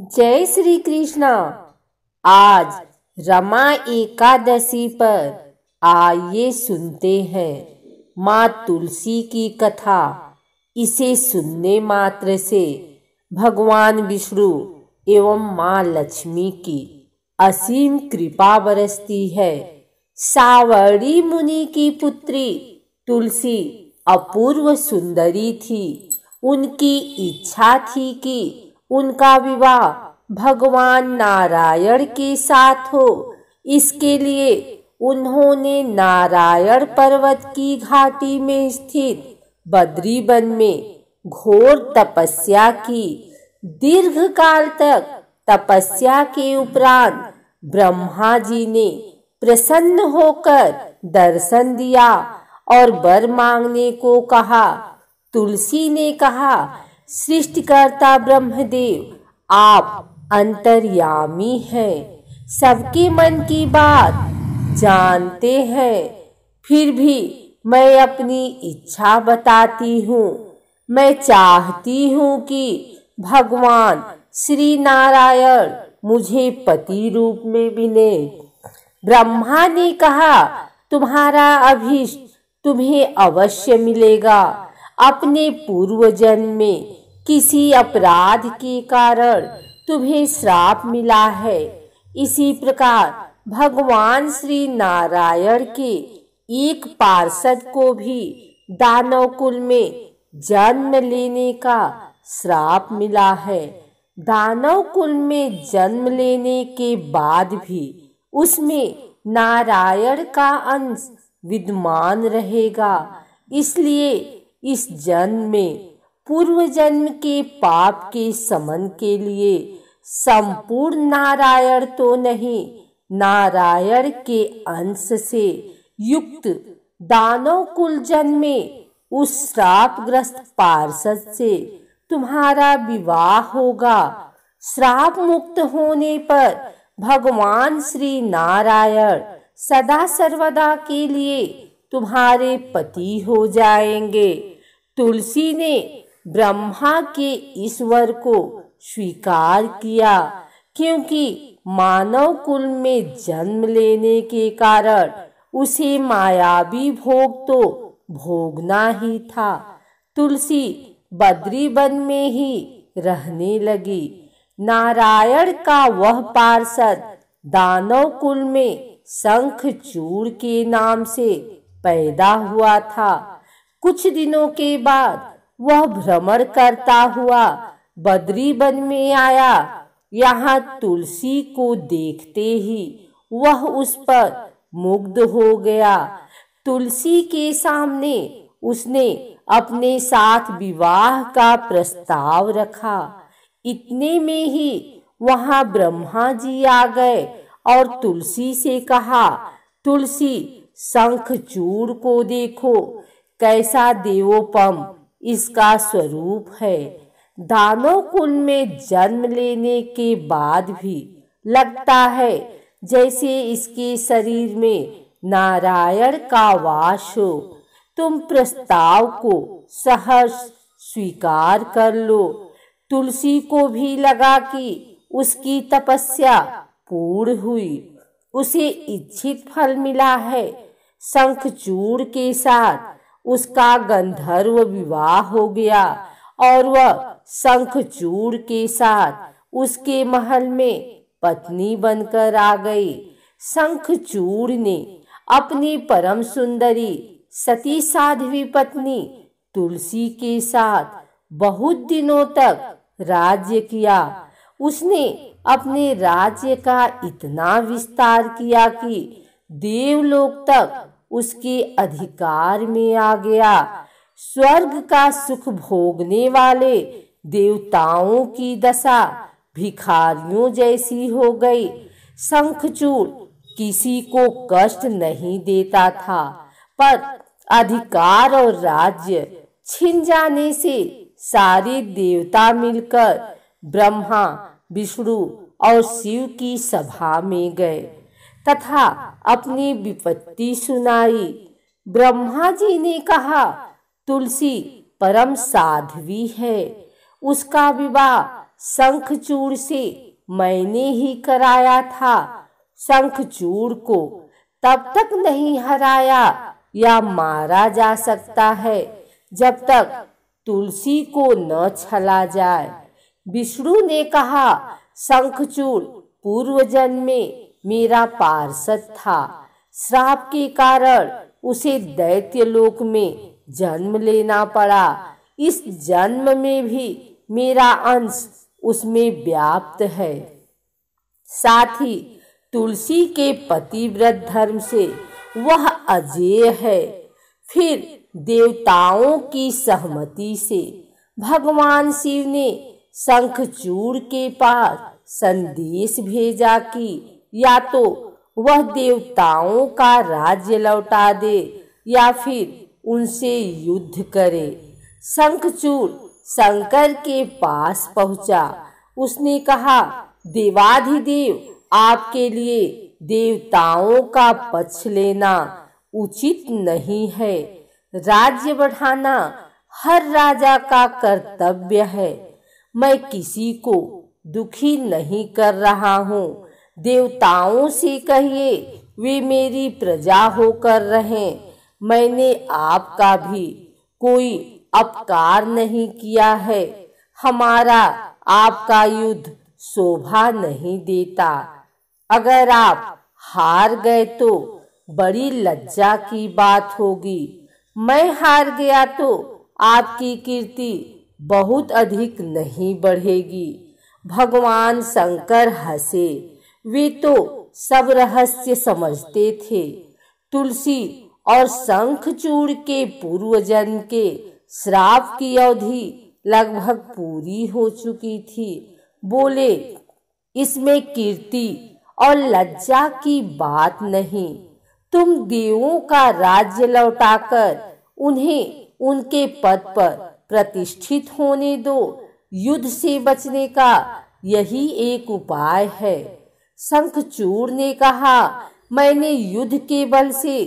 जय श्री कृष्णा आज रमा एकादशी पर आइए सुनते हैं माँ तुलसी की कथा इसे सुनने मात्र से भगवान विष्णु एवं माँ लक्ष्मी की असीम कृपा बरसती है सावरी मुनि की पुत्री तुलसी अपूर्व सुंदरी थी उनकी इच्छा थी कि उनका विवाह भगवान नारायण के साथ हो इसके लिए उन्होंने नारायण पर्वत की घाटी में स्थित बद्री वन में घोर तपस्या की दीर्घ काल तक तपस्या के उपरांत ब्रह्मा जी ने प्रसन्न होकर दर्शन दिया और बर मांगने को कहा तुलसी ने कहा सृष्टिकर्ता ब्रह्मदेव आप अंतर्यामी हैं सबके मन की बात जानते हैं फिर भी मैं अपनी इच्छा बताती हूँ मैं चाहती हूँ कि भगवान श्री नारायण मुझे पति रूप में मिले ब्रह्मा ने कहा तुम्हारा अभीष्ट तुम्हें अवश्य मिलेगा अपने पूर्व जन्म में किसी अपराध के कारण तुम्हें श्राप मिला है इसी प्रकार भगवान श्री नारायण के एक पार्षद को भी दानव कुल में जन्म लेने का श्राप मिला है दानव कुल में जन्म लेने के बाद भी उसमें नारायण का अंश विद्यमान रहेगा इसलिए इस जन्म में पूर्व जन्म के पाप के समन के लिए संपूर्ण नारायण तो नहीं नारायण के अंश से युक्त दानव कुल जन्मे उस श्रापग्रस्त पार्षद से तुम्हारा विवाह होगा श्राप मुक्त होने पर भगवान श्री नारायण सदा सर्वदा के लिए तुम्हारे पति हो जाएंगे तुलसी ने ब्रह्मा के ईश्वर को स्वीकार किया क्योंकि मानव कुल में जन्म लेने के कारण उसे मायावी भोग तो भोगना ही था तुलसी बद्री वन में ही रहने लगी नारायण का वह पार्षद दानव कुल में शंख चूड़ के नाम से पैदा हुआ था कुछ दिनों के बाद वह भ्रमण करता हुआ बद्री बन में आया यहाँ तुलसी को देखते ही वह उस पर मुग्ध हो गया तुलसी के सामने उसने अपने साथ विवाह का प्रस्ताव रखा इतने में ही वहाँ ब्रह्मा जी आ गए और तुलसी से कहा तुलसी शंख चूड़ को देखो कैसा देवोपम इसका स्वरूप है दानव कुल में जन्म लेने के बाद भी लगता है जैसे इसके शरीर में नारायण का वास हो तुम प्रस्ताव को सहर्ष स्वीकार कर लो तुलसी को भी लगा कि उसकी तपस्या पूर्ण हुई उसे इच्छित फल मिला है शंखचूड़ के साथ उसका गंधर्व विवाह हो गया और वह शंखचूर के साथ उसके महल में पत्नी बनकर आ गई शंखचूड़ ने अपनी परम सुंदरी सती साध्वी पत्नी तुलसी के साथ बहुत दिनों तक राज्य किया उसने अपने राज्य का इतना विस्तार किया कि देवलोक तक उसके अधिकार में आ गया स्वर्ग का सुख भोगने वाले देवताओं की दशा भिखारियों जैसी हो गई शंखचूर किसी को कष्ट नहीं देता था पर अधिकार और राज्य छिन जाने से सारे देवता मिलकर ब्रह्मा विष्णु और शिव की सभा में गए तथा अपनी विपत्ति सुनाई ब्रह्मा जी ने कहा तुलसी परम साध्वी है उसका विवाह शंखचूड़ से मैंने ही कराया था शंखचूर को तब तक नहीं हराया या मारा जा सकता है जब तक तुलसी को न छला जाए विष्णु ने कहा शंखचूर पूर्व जन्म में मेरा पार्षद था श्राप के कारण उसे दैत्य लोक में जन्म लेना पड़ा इस जन्म में भी मेरा अंश उसमें व्याप्त है साथ ही तुलसी के पतिव्रत धर्म से वह अजेय है फिर देवताओं की सहमति से भगवान शिव ने शंखचूड़ के पास संदेश भेजा कि या तो वह देवताओं का राज्य लौटा दे या फिर उनसे युद्ध करे शंखचूर शंकर के पास पहुंचा उसने कहा देवाधिदेव आपके लिए देवताओं का पक्ष लेना उचित नहीं है राज्य बढ़ाना हर राजा का कर्तव्य है मैं किसी को दुखी नहीं कर रहा हूँ देवताओं से कहिए वे मेरी प्रजा होकर रहें मैंने आपका भी कोई अपकार नहीं किया है हमारा आपका युद्ध शोभा नहीं देता अगर आप हार गए तो बड़ी लज्जा की बात होगी मैं हार गया तो आपकी कीर्ति बहुत अधिक नहीं बढ़ेगी भगवान शंकर हंसे वे तो सब रहस्य समझते थे तुलसी और शंखचूड़ के पूर्व जन्म के श्राप की अवधि लगभग पूरी हो चुकी थी बोले इसमें कीर्ति और लज्जा की बात नहीं तुम देवों का राज्य लौटाकर उन्हें उनके पद पर प्रतिष्ठित होने दो युद्ध से बचने का यही एक उपाय है शंखचूर ने कहा मैंने युद्ध के बल से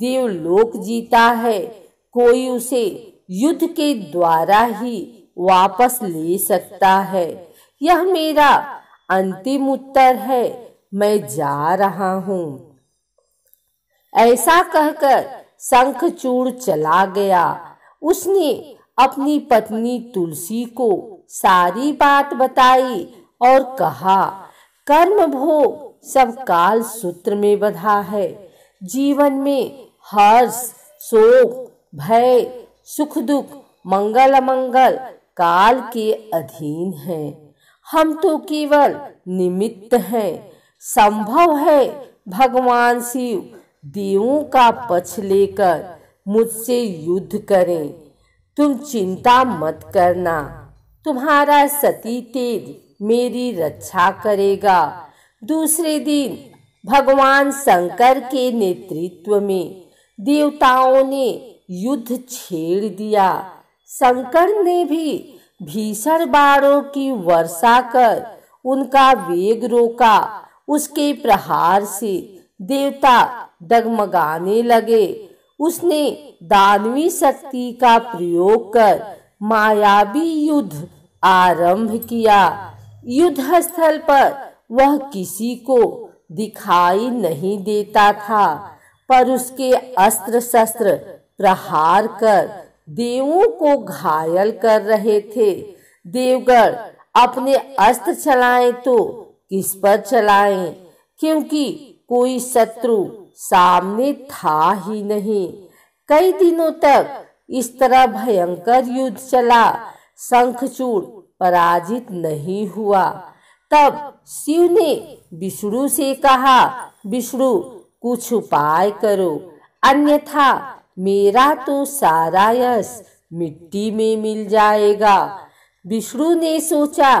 देवलोक जीता है कोई उसे युद्ध के द्वारा ही वापस ले सकता है यह मेरा अंतिम उत्तर है मैं जा रहा हूँ ऐसा कहकर शंखचूर चला गया उसने अपनी पत्नी तुलसी को सारी बात बताई और कहा कर्म भोग सब काल सूत्र में बधा है जीवन में हर्ष शोक भय सुख दुख मंगल अमंगल काल के अधीन है हम तो केवल निमित्त हैं संभव है भगवान शिव देवों का पक्ष लेकर मुझसे युद्ध करें तुम चिंता मत करना तुम्हारा सती तेज मेरी रक्षा करेगा दूसरे दिन भगवान शंकर के नेतृत्व में देवताओं ने युद्ध छेड़ दिया शंकर ने भी भीषण बाणों की वर्षा कर उनका वेग रोका उसके प्रहार से देवता डगमगाने लगे उसने दानवी शक्ति का प्रयोग कर मायावी युद्ध आरंभ किया युद्ध स्थल पर वह किसी को दिखाई नहीं देता था पर उसके अस्त्र शस्त्र प्रहार कर देवों को घायल कर रहे थे देवगढ़ अपने अस्त्र चलाएं तो किस पर चलाएं क्योंकि कोई शत्रु सामने था ही नहीं कई दिनों तक इस तरह भयंकर युद्ध चला शंखचूड़ पराजित नहीं हुआ तब शिव ने विष्णु से कहा विष्णु कुछ उपाय करो अन्यथा मेरा तो सारा यश मिट्टी में मिल जाएगा विष्णु ने सोचा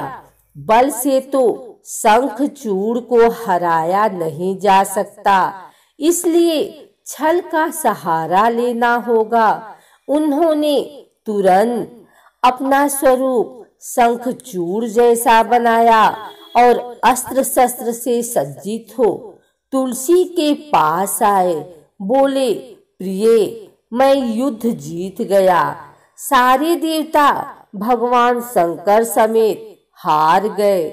बल से तो शंख चूड़ को हराया नहीं जा सकता इसलिए छल का सहारा लेना होगा उन्होंने तुरंत अपना स्वरूप शंख चूर जैसा बनाया और अस्त्र शस्त्र से सज्जित हो तुलसी के पास आए बोले प्रिय मैं युद्ध जीत गया सारे देवता भगवान शंकर समेत हार गए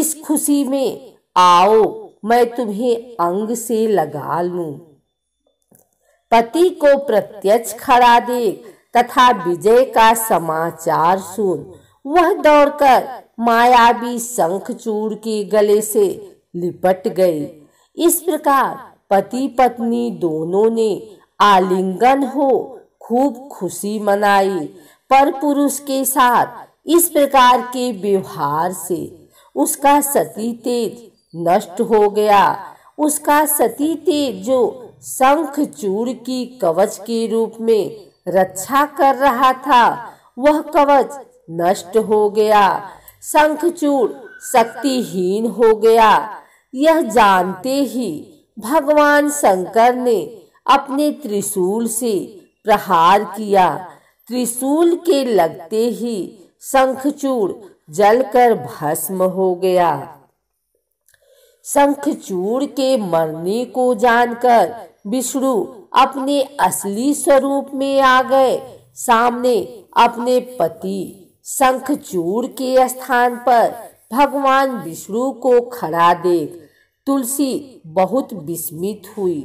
इस खुशी में आओ मैं तुम्हें अंग से लगा लू पति को प्रत्यक्ष खड़ा देख तथा विजय का समाचार सुन वह दौड़कर मायावी शंखचूड़ के गले से लिपट गई इस प्रकार पति पत्नी दोनों ने आलिंगन हो खूब खुशी मनाई पर पुरुष के साथ इस प्रकार के व्यवहार से उसका सती तेज नष्ट हो गया उसका सती तेज जो शंख चूड़ की कवच के रूप में रक्षा कर रहा था वह कवच नष्ट हो गया शंखचूड़ शक्तिहीन हो गया यह जानते ही भगवान शंकर ने अपने त्रिशूल से प्रहार किया त्रिशूल के लगते ही शंखचूड़ जलकर भस्म हो गया शंखचूड़ के मरने को जानकर विष्णु अपने असली स्वरूप में आ गए सामने अपने पति शंखचूर के स्थान पर भगवान विष्णु को खड़ा देख तुलसी बहुत विस्मित हुई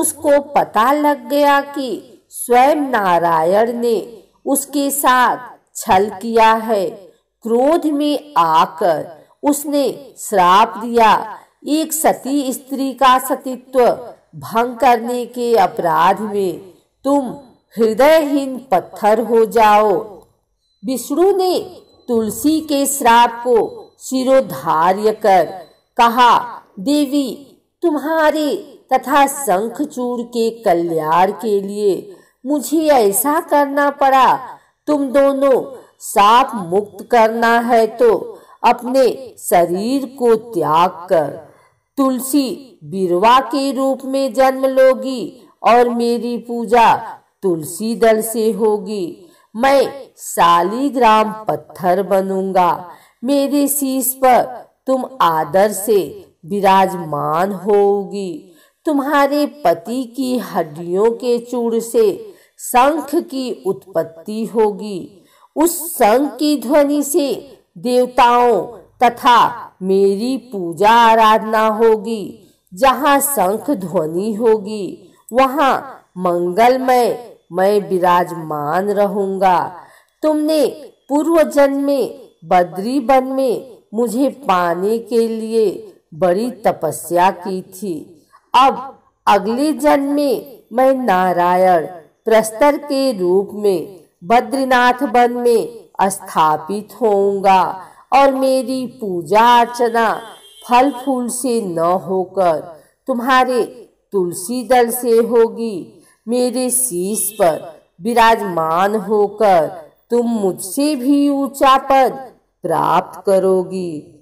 उसको पता लग गया कि स्वयं नारायण ने उसके साथ छल किया है क्रोध में आकर उसने श्राप दिया एक सती स्त्री का सतीत्व भंग करने के अपराध में तुम हृदयहीन पत्थर हो जाओ विष्णु ने तुलसी के श्राप को शिरोधार्य कर कहा देवी तुम्हारे तथा शंखचूर के कल्याण के लिए मुझे ऐसा करना पड़ा तुम दोनों साप मुक्त करना है तो अपने शरीर को त्याग कर तुलसी बिरवा के रूप में जन्म लोगी और मेरी पूजा तुलसी दल से होगी मैं सालीग्राम पत्थर बनूंगा मेरे शीश पर तुम आदर से विराजमान होगी तुम्हारे पति की हड्डियों के चूड़ से शंख की उत्पत्ति होगी उस शंख की ध्वनि से देवताओं तथा मेरी पूजा आराधना होगी जहाँ शंख ध्वनि होगी वहाँ मंगलमय मैं विराजमान रहूंगा तुमने पूर्व जन्म में बद्री वन में मुझे पाने के लिए बड़ी तपस्या की थी अब अगले जन्म में मैं नारायण प्रस्तर के रूप में बद्रीनाथ वन में स्थापित होऊंगा और मेरी पूजा अर्चना फल फूल से न होकर तुम्हारे तुलसी दल से होगी मेरे शीश पर विराजमान होकर तुम मुझसे भी ऊंचा पद प्राप्त करोगी